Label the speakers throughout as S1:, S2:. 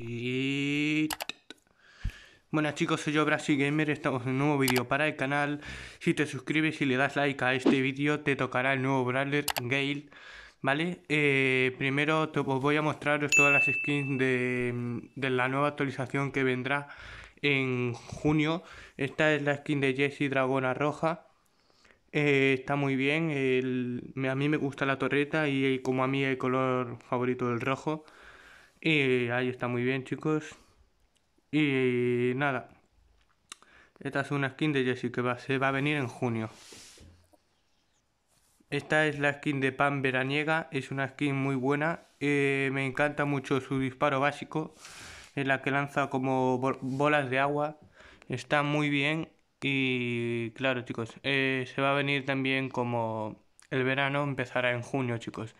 S1: Y... Buenas chicos, soy yo Brasil Gamer, estamos en un nuevo vídeo para el canal. Si te suscribes y le das like a este vídeo, te tocará el nuevo Brawler Gale. ¿Vale? Eh, primero os voy a mostraros todas las skins de, la nueva actualización que vendrá en junio. Esta es la skin de Jesse Dragona Roja. Eh, está muy bien, a mí me gusta la torreta y como a mí el color favorito es el rojo. Y ahí está muy bien, chicos. Y nada. Esta es una skin de Jessie que va, se va a venir en junio. Esta es la skin de Pan Veraniega, es una skin muy buena, eh, me encanta mucho su disparo básico, en la que lanza como bolas de agua, está muy bien y claro chicos, eh, se va a venir también como el verano empezará en junio chicos.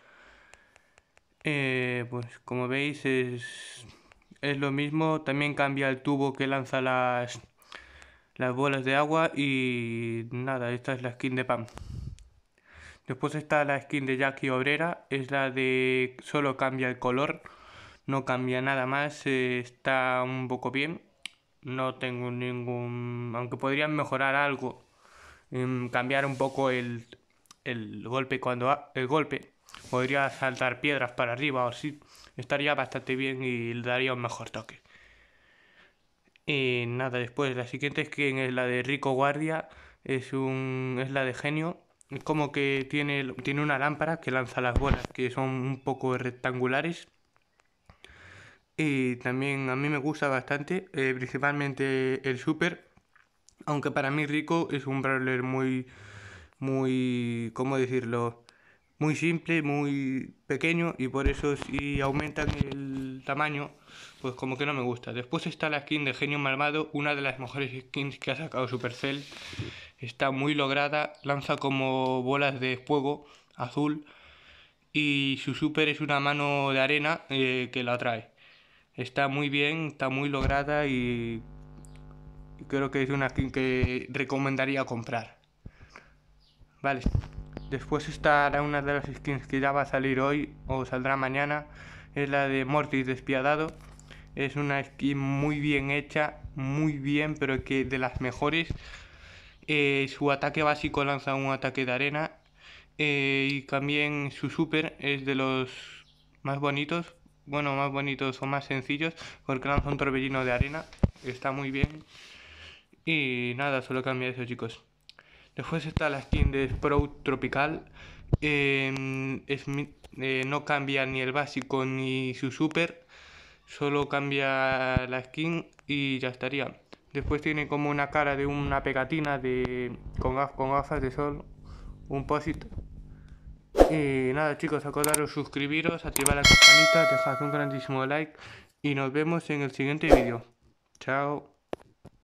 S1: Eh, pues como veis es, lo mismo, también cambia el tubo que lanza las, las bolas de agua y nada, esta es la skin de Pam. Después está la skin de Jackie Obrera, es la de solo cambia el color, no cambia nada más, eh, está un poco bien. No tengo ningún... aunque podrían mejorar algo, em, cambiar un poco el, el golpe cuando... el golpe podría saltar piedras para arriba o si Estaría bastante bien y le daría un mejor toque. Y nada, después la siguiente es que es la de Rico Guardia, es, un, es la de genio. Es como que tiene, tiene una lámpara que lanza las bolas, que son un poco rectangulares. Y también a mí me gusta bastante, eh, principalmente el Super. Aunque para mí Rico es un brawler muy, muy, ¿cómo decirlo? muy simple, muy pequeño y por eso si aumentan el tamaño, pues como que no me gusta. Después está la skin de Genio Malvado, una de las mejores skins que ha sacado Supercell. Está muy lograda, lanza como bolas de fuego azul y su super es una mano de arena eh, que la atrae. Está muy bien, está muy lograda y creo que es una skin que recomendaría comprar. Vale. Después estará una de las skins que ya va a salir hoy o saldrá mañana. Es la de Mortis Despiadado. Es una skin muy bien hecha, muy bien, pero que de las mejores. Eh, su ataque básico lanza un ataque de arena. Eh, y también su super es de los más bonitos. Bueno, más bonitos o más sencillos. Porque lanza un torbellino de arena. Está muy bien. Y nada, solo cambia eso, chicos. Después está la skin de Sprout Tropical. Em, eh, no cambia ni el básico ni su super. Solo cambia la skin y ya estaría. Después tiene como una cara de una pegatina de, con, gafas de sol. Un posit. Y nada chicos, acordaros suscribiros, activar la campanita, dejad un grandísimo like y nos vemos en el siguiente vídeo. Chao.